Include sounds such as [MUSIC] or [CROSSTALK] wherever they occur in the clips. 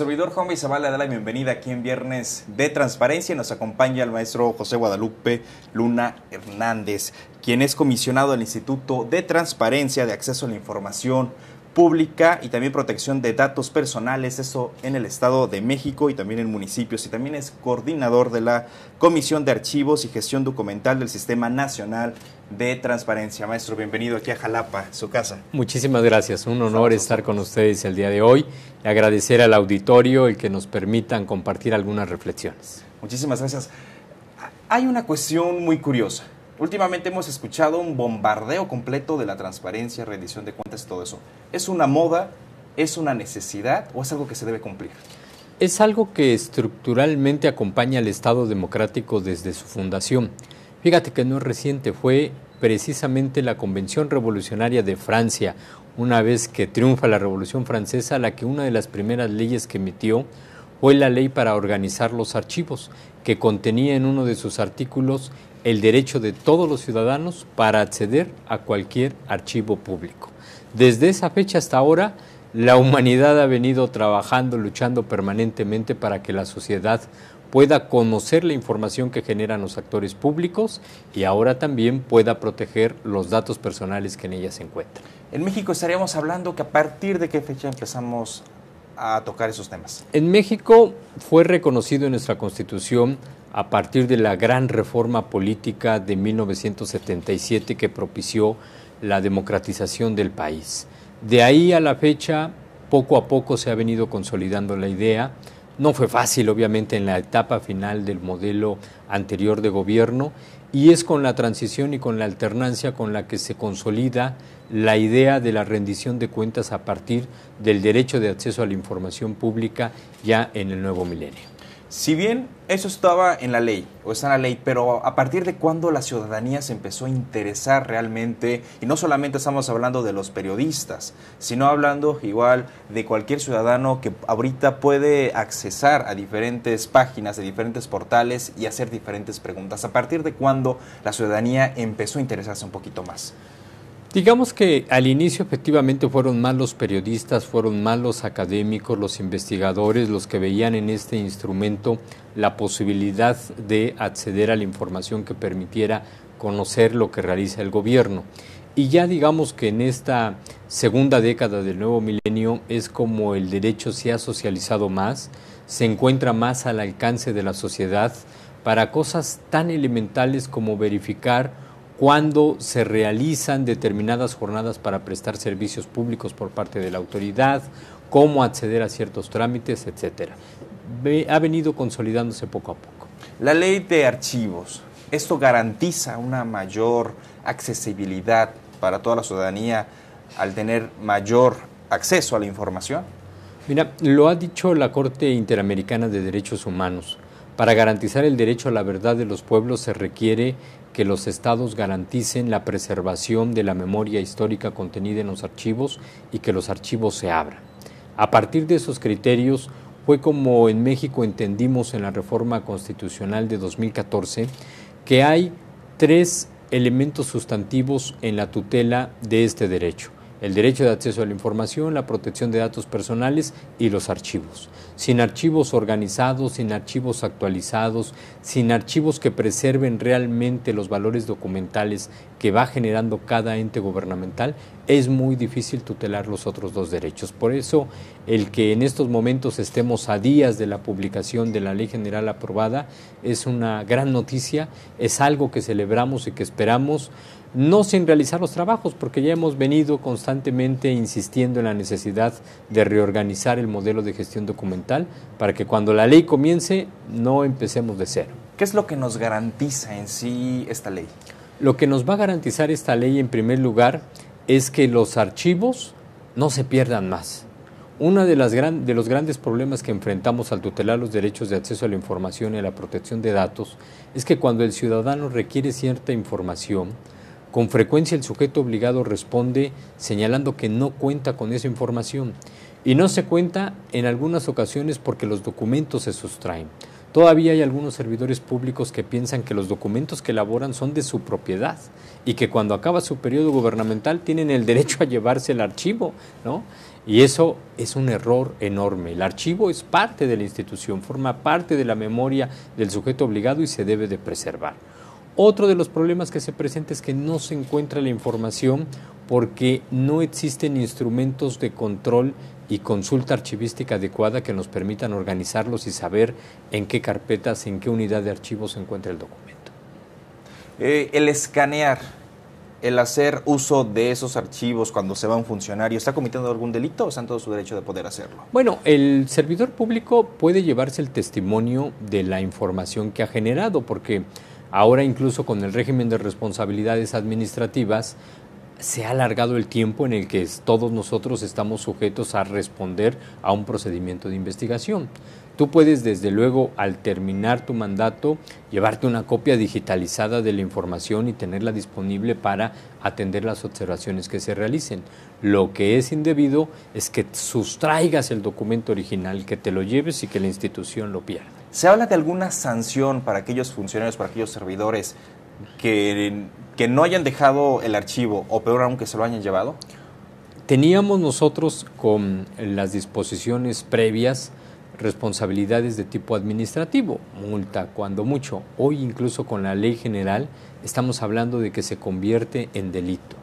servidor Juan Zabala le da la bienvenida aquí en Viernes de Transparencia nos acompaña el maestro José Guadalupe Luna Hernández, quien es comisionado del Instituto de Transparencia de Acceso a la Información pública y también protección de datos personales, eso en el Estado de México y también en municipios. Y también es coordinador de la Comisión de Archivos y Gestión Documental del Sistema Nacional de Transparencia. Maestro, bienvenido aquí a Jalapa, su casa. Muchísimas gracias, un honor estar con ustedes el día de hoy agradecer al auditorio el que nos permitan compartir algunas reflexiones. Muchísimas gracias. Hay una cuestión muy curiosa Últimamente hemos escuchado un bombardeo completo de la transparencia, rendición de cuentas y todo eso. ¿Es una moda? ¿Es una necesidad? ¿O es algo que se debe cumplir? Es algo que estructuralmente acompaña al Estado democrático desde su fundación. Fíjate que no es reciente, fue precisamente la Convención Revolucionaria de Francia, una vez que triunfa la Revolución Francesa, la que una de las primeras leyes que emitió fue la ley para organizar los archivos, que contenía en uno de sus artículos el derecho de todos los ciudadanos para acceder a cualquier archivo público. Desde esa fecha hasta ahora, la humanidad ha venido trabajando, luchando permanentemente para que la sociedad pueda conocer la información que generan los actores públicos y ahora también pueda proteger los datos personales que en ella se encuentran. En México estaríamos hablando que a partir de qué fecha empezamos a tocar esos temas? En México fue reconocido en nuestra constitución a partir de la gran reforma política de 1977 que propició la democratización del país. De ahí a la fecha, poco a poco se ha venido consolidando la idea. No fue fácil, obviamente, en la etapa final del modelo anterior de gobierno y es con la transición y con la alternancia con la que se consolida la idea de la rendición de cuentas a partir del derecho de acceso a la información pública ya en el nuevo milenio. Si bien eso estaba en la ley, o está en la ley, pero a partir de cuándo la ciudadanía se empezó a interesar realmente, y no solamente estamos hablando de los periodistas, sino hablando igual de cualquier ciudadano que ahorita puede accesar a diferentes páginas, de diferentes portales y hacer diferentes preguntas, ¿a partir de cuándo la ciudadanía empezó a interesarse un poquito más? Digamos que al inicio efectivamente fueron más los periodistas, fueron más los académicos, los investigadores, los que veían en este instrumento la posibilidad de acceder a la información que permitiera conocer lo que realiza el gobierno. Y ya digamos que en esta segunda década del nuevo milenio es como el derecho se ha socializado más, se encuentra más al alcance de la sociedad para cosas tan elementales como verificar cuando se realizan determinadas jornadas para prestar servicios públicos por parte de la autoridad, cómo acceder a ciertos trámites, etcétera. Ha venido consolidándose poco a poco. La ley de archivos, esto garantiza una mayor accesibilidad para toda la ciudadanía al tener mayor acceso a la información. Mira, lo ha dicho la Corte Interamericana de Derechos Humanos. Para garantizar el derecho a la verdad de los pueblos se requiere que los estados garanticen la preservación de la memoria histórica contenida en los archivos y que los archivos se abran. A partir de esos criterios fue como en México entendimos en la reforma constitucional de 2014 que hay tres elementos sustantivos en la tutela de este derecho el derecho de acceso a la información, la protección de datos personales y los archivos. Sin archivos organizados, sin archivos actualizados, sin archivos que preserven realmente los valores documentales que va generando cada ente gubernamental, es muy difícil tutelar los otros dos derechos. Por eso, el que en estos momentos estemos a días de la publicación de la ley general aprobada es una gran noticia, es algo que celebramos y que esperamos no sin realizar los trabajos, porque ya hemos venido constantemente insistiendo en la necesidad de reorganizar el modelo de gestión documental para que cuando la ley comience no empecemos de cero. ¿Qué es lo que nos garantiza en sí esta ley? Lo que nos va a garantizar esta ley en primer lugar es que los archivos no se pierdan más. Uno de, de los grandes problemas que enfrentamos al tutelar los derechos de acceso a la información y a la protección de datos es que cuando el ciudadano requiere cierta información, con frecuencia el sujeto obligado responde señalando que no cuenta con esa información y no se cuenta en algunas ocasiones porque los documentos se sustraen. Todavía hay algunos servidores públicos que piensan que los documentos que elaboran son de su propiedad y que cuando acaba su periodo gubernamental tienen el derecho a llevarse el archivo, ¿no? Y eso es un error enorme. El archivo es parte de la institución, forma parte de la memoria del sujeto obligado y se debe de preservar. Otro de los problemas que se presenta es que no se encuentra la información porque no existen instrumentos de control y consulta archivística adecuada que nos permitan organizarlos y saber en qué carpetas, en qué unidad de archivos se encuentra el documento. Eh, el escanear, el hacer uso de esos archivos cuando se va un funcionario, ¿está cometiendo algún delito o está en su derecho de poder hacerlo? Bueno, el servidor público puede llevarse el testimonio de la información que ha generado, porque Ahora incluso con el régimen de responsabilidades administrativas se ha alargado el tiempo en el que todos nosotros estamos sujetos a responder a un procedimiento de investigación. Tú puedes, desde luego, al terminar tu mandato, llevarte una copia digitalizada de la información y tenerla disponible para atender las observaciones que se realicen. Lo que es indebido es que sustraigas el documento original, que te lo lleves y que la institución lo pierda. ¿Se habla de alguna sanción para aquellos funcionarios, para aquellos servidores que, que no hayan dejado el archivo o peor aún que se lo hayan llevado? Teníamos nosotros con las disposiciones previas responsabilidades de tipo administrativo, multa cuando mucho. Hoy incluso con la ley general estamos hablando de que se convierte en delito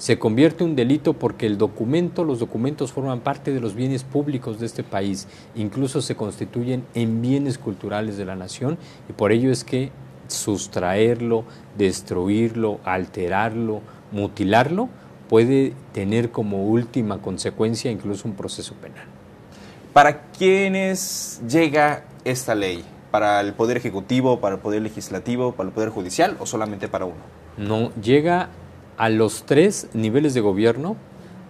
se convierte en un delito porque el documento, los documentos forman parte de los bienes públicos de este país, incluso se constituyen en bienes culturales de la nación y por ello es que sustraerlo, destruirlo, alterarlo, mutilarlo, puede tener como última consecuencia incluso un proceso penal. ¿Para quiénes llega esta ley? ¿Para el Poder Ejecutivo, para el Poder Legislativo, para el Poder Judicial o solamente para uno? No, llega a los tres niveles de gobierno,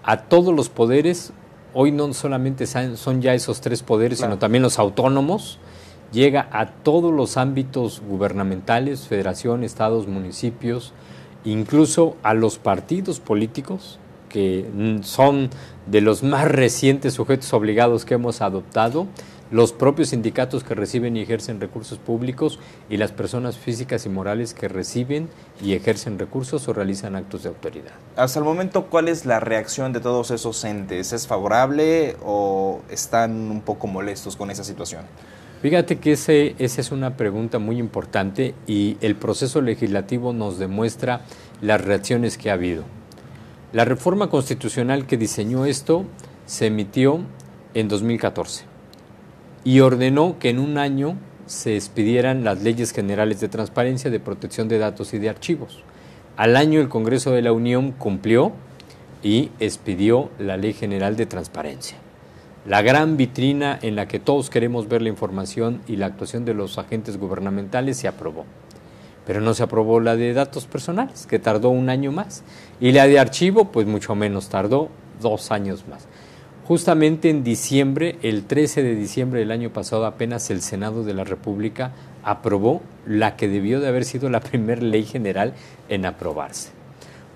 a todos los poderes, hoy no solamente son ya esos tres poderes, sino también los autónomos, llega a todos los ámbitos gubernamentales, federación, estados, municipios, incluso a los partidos políticos, que son de los más recientes sujetos obligados que hemos adoptado, los propios sindicatos que reciben y ejercen recursos públicos y las personas físicas y morales que reciben y ejercen recursos o realizan actos de autoridad. Hasta el momento, ¿cuál es la reacción de todos esos entes? ¿Es favorable o están un poco molestos con esa situación? Fíjate que ese, esa es una pregunta muy importante y el proceso legislativo nos demuestra las reacciones que ha habido. La reforma constitucional que diseñó esto se emitió en 2014 y ordenó que en un año se expidieran las leyes generales de transparencia, de protección de datos y de archivos. Al año el Congreso de la Unión cumplió y expidió la Ley General de Transparencia. La gran vitrina en la que todos queremos ver la información y la actuación de los agentes gubernamentales se aprobó. Pero no se aprobó la de datos personales, que tardó un año más. Y la de archivo, pues mucho menos, tardó dos años más. Justamente en diciembre, el 13 de diciembre del año pasado, apenas el Senado de la República aprobó la que debió de haber sido la [LAUGHS] primera ley general en aprobarse.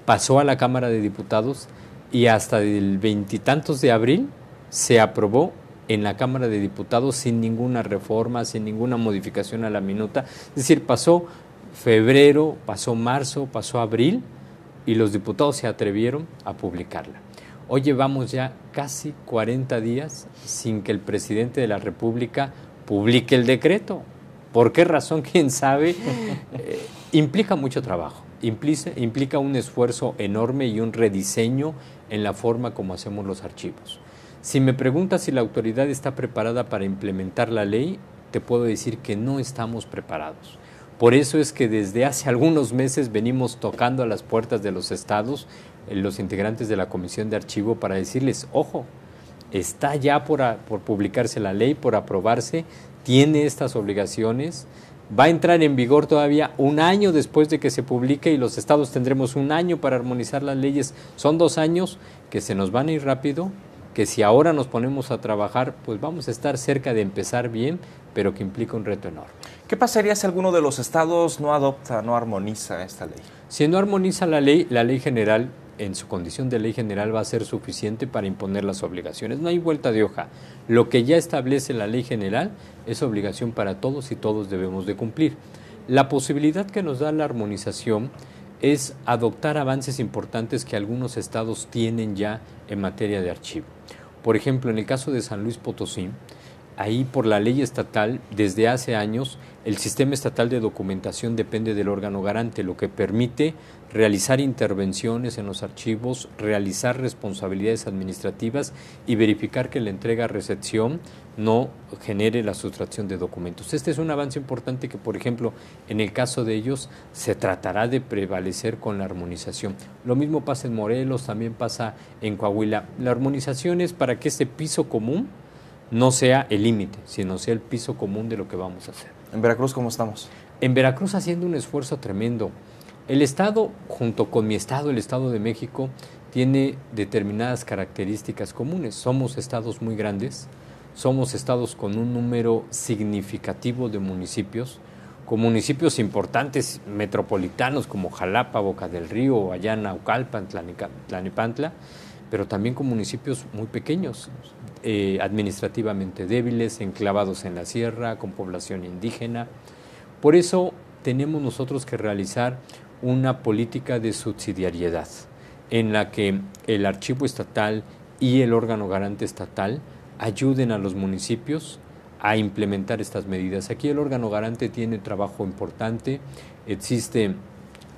Pasó a la Cámara de Diputados y hasta el veintitantos de abril se aprobó en la Cámara de Diputados sin ninguna reforma, sin ninguna modificación a la minuta. Es decir, pasó febrero, pasó marzo, pasó abril y los diputados se atrevieron a publicarla. Hoy llevamos ya casi 40 días sin que el presidente de la República publique el decreto. ¿Por qué razón? [LAUGHS] ¿Quién sabe? Eh, implica mucho trabajo, implica, implica un esfuerzo enorme y un rediseño en la forma como hacemos los archivos. Si me preguntas si la autoridad está preparada para implementar la ley, te puedo decir que no estamos preparados. Por eso es que desde hace algunos meses venimos tocando a las puertas de los estados eh, los integrantes de la comisión de archivo para decirles, ojo, está ya por, publicarse la ley, por aprobarse, tiene estas obligaciones, va a entrar en vigor todavía un año después de que se publique y los estados tendremos un año para armonizar las leyes. Son dos años que se nos van a ir rápido, que si ahora nos ponemos a trabajar, pues vamos a estar cerca de empezar bien, pero que implica un reto enorme. ¿Qué pasaría si alguno de los estados no adopta, no armoniza esta ley? Si no armoniza la ley, la ley general en su condición de ley general va a ser suficiente para imponer las obligaciones. No hay vuelta de hoja. Lo que ya establece la ley general es obligación para todos y todos debemos de cumplir. La posibilidad que nos da la armonización es adoptar avances importantes que algunos estados tienen ya en materia de archivo. Por ejemplo, en el caso de San Luis Potosí, ahí por la ley estatal, desde hace años, el sistema estatal de documentación depende del órgano garante, lo que permite realizar intervenciones en los archivos, realizar responsabilidades administrativas y verificar que la entrega-recepción no genere la sustracción de documentos. Este es un avance importante que, por ejemplo, en el caso de ellos se tratará de prevalecer con la armonización. Lo mismo pasa en Morelos, también pasa en Coahuila. La armonización es para que este piso común no sea el límite, sino sea el piso común de lo que vamos a hacer. ¿En Veracruz cómo estamos? En Veracruz haciendo un esfuerzo tremendo. El Estado, junto con mi Estado, el Estado de México, tiene determinadas características comunes. Somos estados muy grandes, somos estados con un número significativo de municipios, con municipios importantes metropolitanos como Jalapa, Boca del Río, Ayana, Ucalpan, Tlanipantla, pero también con municipios muy pequeños. Eh, administrativamente débiles, enclavados en la sierra, con población indígena. Por eso tenemos nosotros que realizar una política de subsidiariedad en la que el archivo estatal y el órgano garante estatal ayuden a los municipios a implementar estas medidas. Aquí el órgano garante tiene trabajo importante, existe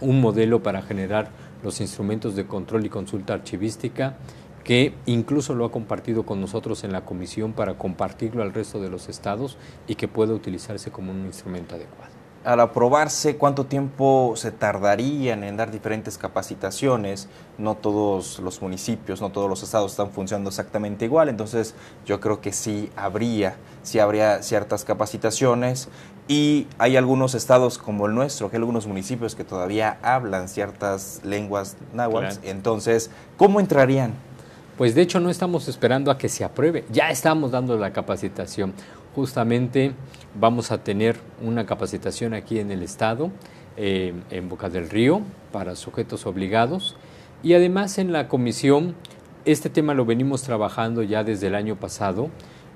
un modelo para generar los instrumentos de control y consulta archivística que incluso lo ha compartido con nosotros en la comisión para compartirlo al resto de los estados y que pueda utilizarse como un instrumento adecuado. Al aprobarse, ¿cuánto tiempo se tardarían en dar diferentes capacitaciones? No todos los municipios, no todos los estados están funcionando exactamente igual, entonces yo creo que sí habría, sí habría ciertas capacitaciones y hay algunos estados como el nuestro, que hay algunos municipios que todavía hablan ciertas lenguas náhuatl, entonces, ¿cómo entrarían pues de hecho no estamos esperando a que se apruebe, ya estamos dando la capacitación. Justamente vamos a tener una capacitación aquí en el Estado, eh, en Boca del Río, para sujetos obligados. Y además en la comisión, este tema lo venimos trabajando ya desde el año pasado.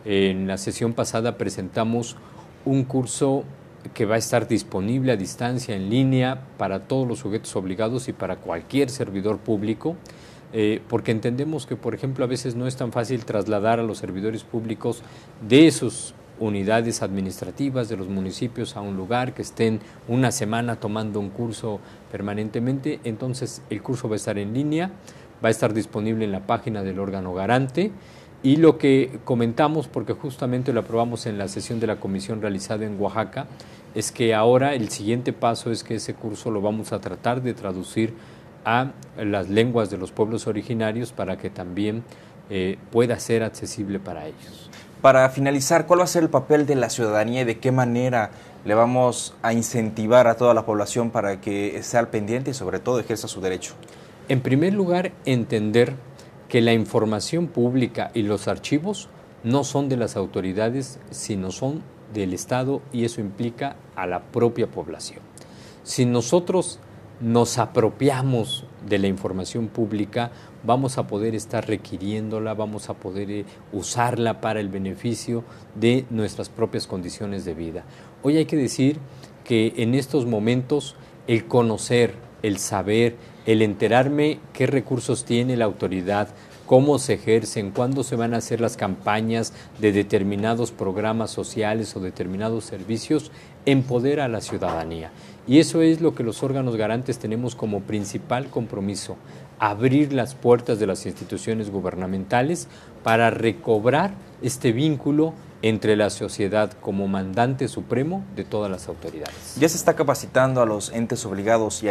En la sesión pasada presentamos un curso que va a estar disponible a distancia en línea para todos los sujetos obligados y para cualquier servidor público eh, porque entendemos que, por ejemplo, a veces no es tan fácil trasladar a los servidores públicos de sus unidades administrativas de los municipios a un lugar, que estén una semana tomando un curso permanentemente. Entonces el curso va a estar en línea, va a estar disponible en la página del órgano garante. Y lo que comentamos, porque justamente lo aprobamos en la sesión de la comisión realizada en Oaxaca, es que ahora el siguiente paso es que ese curso lo vamos a tratar de traducir a las lenguas de los pueblos originarios para que también eh, pueda ser accesible para ellos. Para finalizar, ¿cuál va a ser el papel de la ciudadanía y de qué manera le vamos a incentivar a toda la población para que sea al pendiente y sobre todo ejerza su derecho? En primer lugar, entender que la información pública y los archivos no son de las autoridades, sino son del Estado y eso implica a la propia población. Si nosotros nos apropiamos de la información pública, vamos a poder estar requiriéndola, vamos a poder eh, usarla para el beneficio de nuestras propias condiciones de vida. Hoy hay que decir que en estos momentos el conocer, el saber, el enterarme qué recursos tiene la autoridad, cómo se ejercen, cuándo se van a hacer las campañas de determinados programas sociales o determinados servicios, empodera a la ciudadanía. Y eso es lo que los órganos garantes tenemos como principal compromiso, abrir las puertas de las instituciones gubernamentales para recobrar este vínculo entre la sociedad como mandante supremo de todas las autoridades. ¿Ya se está capacitando a los entes obligados y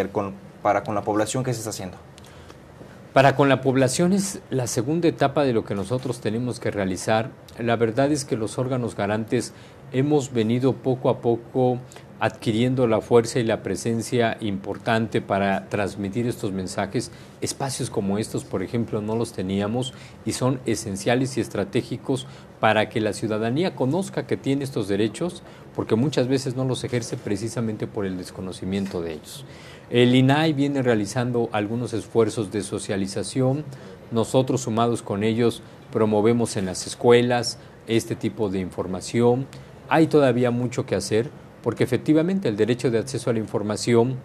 para con la población qué se está haciendo? Para con la población es la segunda etapa de lo que nosotros tenemos que realizar. La verdad es que los órganos garantes hemos venido poco a poco adquiriendo la fuerza y la presencia importante para transmitir estos mensajes. Espacios como estos, por ejemplo, no los teníamos y son esenciales y estratégicos para que la ciudadanía conozca que tiene estos derechos, porque muchas veces no los ejerce precisamente por el desconocimiento de ellos. El INAI viene realizando algunos esfuerzos de socialización, nosotros sumados con ellos promovemos en las escuelas este tipo de información, hay todavía mucho que hacer, porque efectivamente el derecho de acceso a la información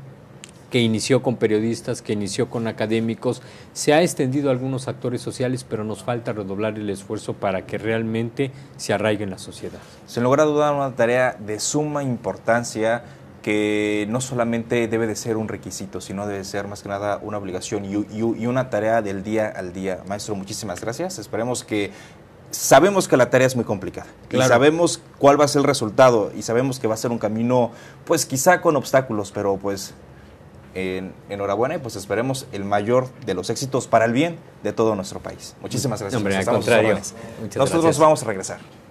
que inició con periodistas, que inició con académicos, se ha extendido a algunos actores sociales, pero nos falta redoblar el esfuerzo para que realmente se arraigue en la sociedad. Se logra dudar, una tarea de suma importancia que no solamente debe de ser un requisito, sino debe ser más que nada una obligación y, una tarea del día al día. Maestro, muchísimas gracias. Esperemos que sabemos que la tarea es muy complicada. Y sabemos cuál va a ser el resultado y sabemos que va a ser un camino, pues quizá con obstáculos, pero pues en, enhorabuena y pues esperemos el mayor de los éxitos para el bien de todo nuestro país. Muchísimas mm. gracias. Nosotros nos vamos a regresar.